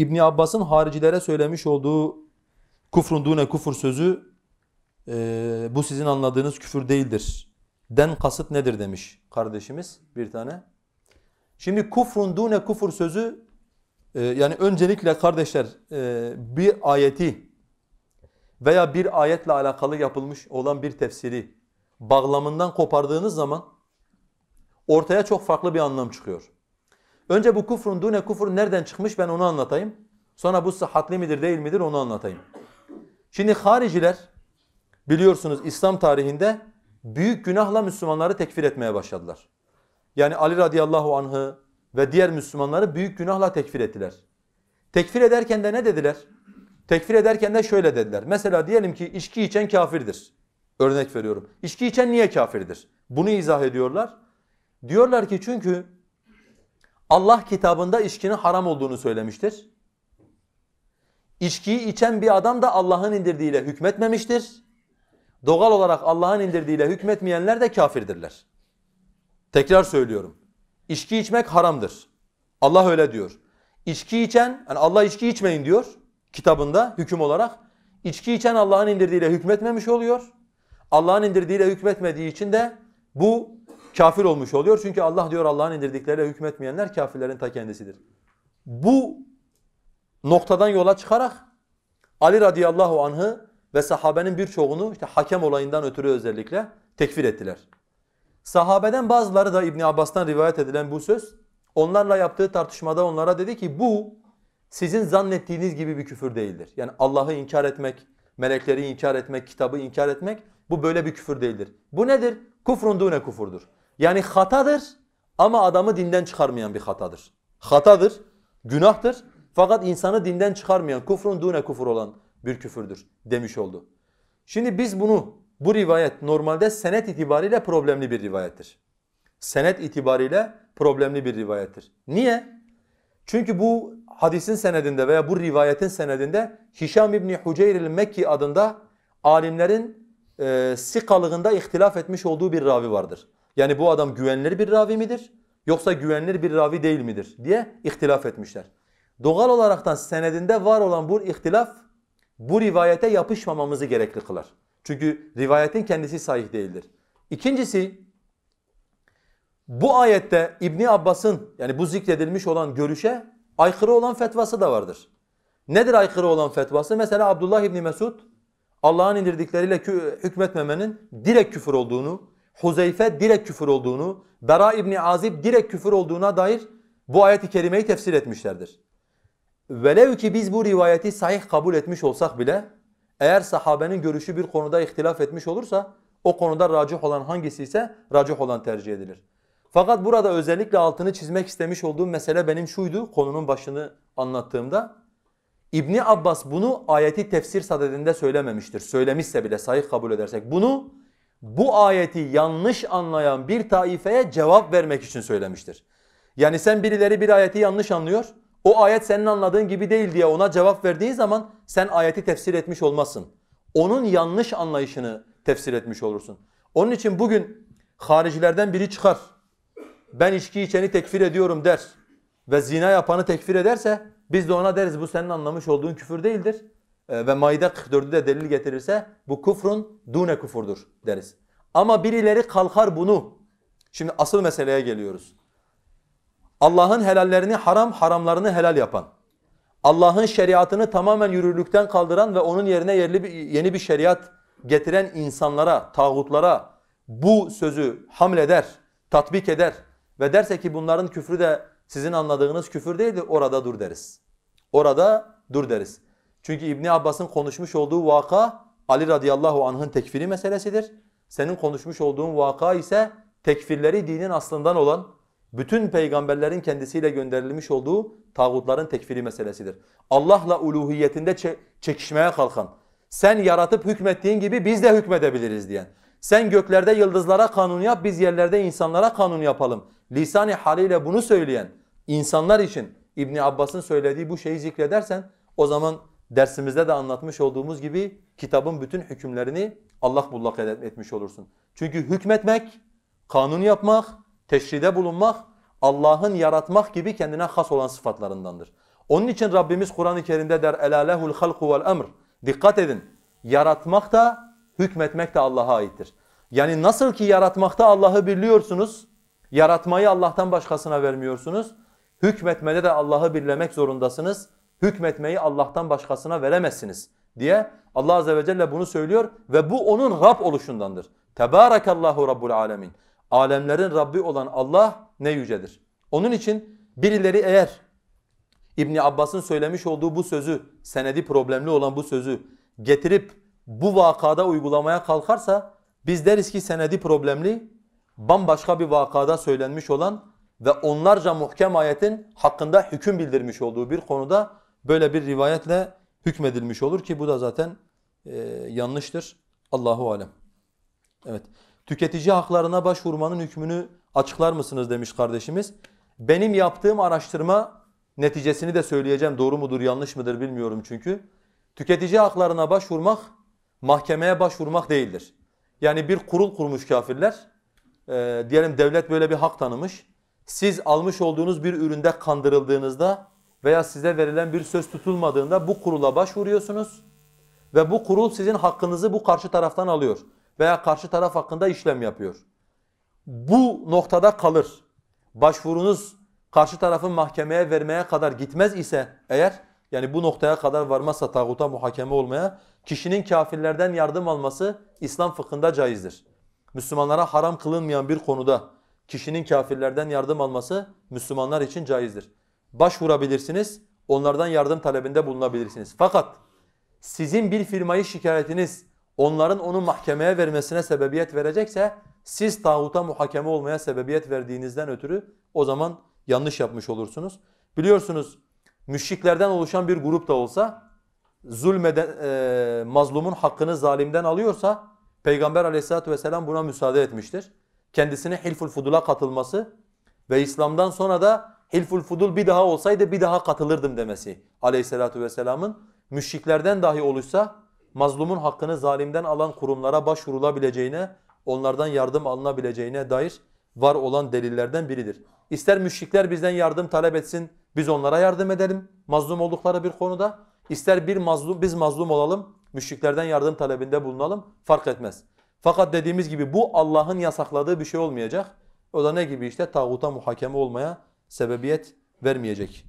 İbn Abbas'ın haricilere söylemiş olduğu kufrun dune kufur sözü e, bu sizin anladığınız küfür değildir. Den kasıt nedir demiş kardeşimiz bir tane. Şimdi kufrun dune kufur sözü e, yani öncelikle kardeşler e, bir ayeti veya bir ayetle alakalı yapılmış olan bir tefsiri bağlamından kopardığınız zaman ortaya çok farklı bir anlam çıkıyor. Önce bu kufrun dune kufur nereden çıkmış ben onu anlatayım. Sonra bu sıhhatli midir değil midir onu anlatayım. Şimdi hariciler biliyorsunuz İslam tarihinde büyük günahla Müslümanları tekfir etmeye başladılar. Yani Ali radıyallahu anh'ı ve diğer Müslümanları büyük günahla tekfir ettiler. Tekfir ederken de ne dediler? Tekfir ederken de şöyle dediler. Mesela diyelim ki içki içen kafirdir. Örnek veriyorum. İçki içen niye kafirdir? Bunu izah ediyorlar. Diyorlar ki çünkü Allah kitabında içkinin haram olduğunu söylemiştir. İçkiyi içen bir adam da Allah'ın indirdiğiyle hükmetmemiştir. Doğal olarak Allah'ın indirdiğiyle hükmetmeyenler de kafirdirler. Tekrar söylüyorum. İçki içmek haramdır. Allah öyle diyor. İçki içen, yani Allah içki içmeyin diyor kitabında hüküm olarak. İçki içen Allah'ın indirdiğiyle hükmetmemiş oluyor. Allah'ın indirdiğiyle hükmetmediği için de bu kafir olmuş oluyor. Çünkü Allah diyor Allah'ın indirdikleriyle hükmetmeyenler kafirlerin ta kendisidir. Bu noktadan yola çıkarak Ali radıyallahu anh'ı ve sahabenin birçoğunu işte hakem olayından ötürü özellikle tekfir ettiler. Sahabeden bazıları da İbn Abbas'tan rivayet edilen bu söz onlarla yaptığı tartışmada onlara dedi ki bu sizin zannettiğiniz gibi bir küfür değildir. Yani Allah'ı inkar etmek, melekleri inkar etmek, kitabı inkar etmek bu böyle bir küfür değildir. Bu nedir? Kufrun dune kufurdur. Yani hatadır ama adamı dinden çıkarmayan bir hatadır. Hatadır, günahtır fakat insanı dinden çıkarmayan, kufrun dune kufur olan bir küfürdür demiş oldu. Şimdi biz bunu, bu rivayet normalde senet itibariyle problemli bir rivayettir. Senet itibariyle problemli bir rivayettir. Niye? Çünkü bu hadisin senedinde veya bu rivayetin senedinde Hişam İbni Hüceyr mekki adında alimlerin e, sikalığında ihtilaf etmiş olduğu bir ravi vardır. Yani bu adam güvenilir bir ravi midir yoksa güvenilir bir ravi değil midir diye ihtilaf etmişler. Doğal olaraktan senedinde var olan bu ihtilaf bu rivayete yapışmamamızı gerekli kılar. Çünkü rivayetin kendisi sahih değildir. İkincisi bu ayette İbni Abbas'ın yani bu zikredilmiş olan görüşe aykırı olan fetvası da vardır. Nedir aykırı olan fetvası? Mesela Abdullah İbni Mesud Allah'ın indirdikleriyle hükmetmemenin direkt küfür olduğunu Huzeyfe direkt küfür olduğunu, Bera İbni Azib direkt küfür olduğuna dair bu ayeti i kerimeyi tefsir etmişlerdir. Velev ki biz bu rivayeti sahih kabul etmiş olsak bile eğer sahabenin görüşü bir konuda ihtilaf etmiş olursa o konuda racih olan hangisi ise racih olan tercih edilir. Fakat burada özellikle altını çizmek istemiş olduğum mesele benim şuydu konunun başını anlattığımda. İbni Abbas bunu ayeti tefsir sadedinde söylememiştir. Söylemişse bile sahih kabul edersek bunu bu ayeti yanlış anlayan bir taifeye cevap vermek için söylemiştir. Yani sen birileri bir ayeti yanlış anlıyor. O ayet senin anladığın gibi değil diye ona cevap verdiğin zaman sen ayeti tefsir etmiş olmazsın. Onun yanlış anlayışını tefsir etmiş olursun. Onun için bugün haricilerden biri çıkar. Ben içki içeni tekfir ediyorum der ve zina yapanı tekfir ederse biz de ona deriz bu senin anlamış olduğun küfür değildir. Ee, ve Maide 44'ü de delil getirirse bu kufrun dune kufurdur deriz. Ama birileri kalkar bunu. Şimdi asıl meseleye geliyoruz. Allah'ın helallerini haram, haramlarını helal yapan. Allah'ın şeriatını tamamen yürürlükten kaldıran ve onun yerine yerli bir, yeni bir şeriat getiren insanlara, tağutlara bu sözü hamleder, tatbik eder ve derse ki bunların küfrü de sizin anladığınız küfür değildir, orada dur deriz. Orada dur deriz. Çünkü İbni Abbas'ın konuşmuş olduğu vaka Ali radıyallahu anh'ın tekfiri meselesidir. Senin konuşmuş olduğun vaka ise tekfirleri dinin aslından olan bütün peygamberlerin kendisiyle gönderilmiş olduğu tağutların tekfiri meselesidir. Allah'la uluhiyetinde çekişmeye kalkan, sen yaratıp hükmettiğin gibi biz de hükmedebiliriz diyen, sen göklerde yıldızlara kanun yap, biz yerlerde insanlara kanun yapalım. Lisan-ı haliyle bunu söyleyen insanlar için İbn Abbas'ın söylediği bu şeyi zikredersen o zaman dersimizde de anlatmış olduğumuz gibi kitabın bütün hükümlerini Allah bullak etmiş olursun. Çünkü hükmetmek, kanun yapmak, teşride bulunmak Allah'ın yaratmak gibi kendine has olan sıfatlarındandır. Onun için Rabbimiz Kur'an-ı Kerim'de der elalehul halku vel emr. Dikkat edin. Yaratmak da hükmetmek de Allah'a aittir. Yani nasıl ki yaratmakta Allah'ı birliyorsunuz, yaratmayı Allah'tan başkasına vermiyorsunuz. Hükmetmede de Allah'ı birlemek zorundasınız. Hükmetmeyi Allah'tan başkasına veremezsiniz diye Allah azze ve celle bunu söylüyor ve bu onun Rab oluşundandır. Tebarakallahu Rabbul alemin. Alemlerin Rabbi olan Allah ne yücedir. Onun için birileri eğer İbni Abbas'ın söylemiş olduğu bu sözü, senedi problemli olan bu sözü getirip bu vakada uygulamaya kalkarsa biz deriz ki senedi problemli, bambaşka bir vakada söylenmiş olan ve onlarca muhkem ayetin hakkında hüküm bildirmiş olduğu bir konuda böyle bir rivayetle hükmedilmiş olur ki bu da zaten e, yanlıştır. Allahu alem. Evet. Tüketici haklarına başvurmanın hükmünü açıklar mısınız demiş kardeşimiz. Benim yaptığım araştırma neticesini de söyleyeceğim. Doğru mudur, yanlış mıdır bilmiyorum çünkü. Tüketici haklarına başvurmak mahkemeye başvurmak değildir. Yani bir kurul kurmuş kafirler. E, diyelim devlet böyle bir hak tanımış. Siz almış olduğunuz bir üründe kandırıldığınızda veya size verilen bir söz tutulmadığında bu kurula başvuruyorsunuz ve bu kurul sizin hakkınızı bu karşı taraftan alıyor veya karşı taraf hakkında işlem yapıyor. Bu noktada kalır. Başvurunuz karşı tarafın mahkemeye vermeye kadar gitmez ise eğer yani bu noktaya kadar varmazsa tağuta muhakeme olmaya kişinin kafirlerden yardım alması İslam fıkhında caizdir. Müslümanlara haram kılınmayan bir konuda kişinin kafirlerden yardım alması Müslümanlar için caizdir başvurabilirsiniz. Onlardan yardım talebinde bulunabilirsiniz. Fakat sizin bir firmayı şikayetiniz onların onu mahkemeye vermesine sebebiyet verecekse siz tağuta muhakeme olmaya sebebiyet verdiğinizden ötürü o zaman yanlış yapmış olursunuz. Biliyorsunuz müşriklerden oluşan bir grup da olsa zulmeden e, mazlumun hakkını zalimden alıyorsa Peygamber aleyhissalatu vesselam buna müsaade etmiştir. Kendisine Hilful Fudul'a katılması ve İslam'dan sonra da hilful fudul bir daha olsaydı bir daha katılırdım demesi aleyhissalatu vesselamın. Müşriklerden dahi oluşsa mazlumun hakkını zalimden alan kurumlara başvurulabileceğine, onlardan yardım alınabileceğine dair var olan delillerden biridir. İster müşrikler bizden yardım talep etsin, biz onlara yardım edelim mazlum oldukları bir konuda. ister bir mazlum, biz mazlum olalım, müşriklerden yardım talebinde bulunalım fark etmez. Fakat dediğimiz gibi bu Allah'ın yasakladığı bir şey olmayacak. O da ne gibi işte tağuta muhakeme olmaya sebebiyet vermeyecek.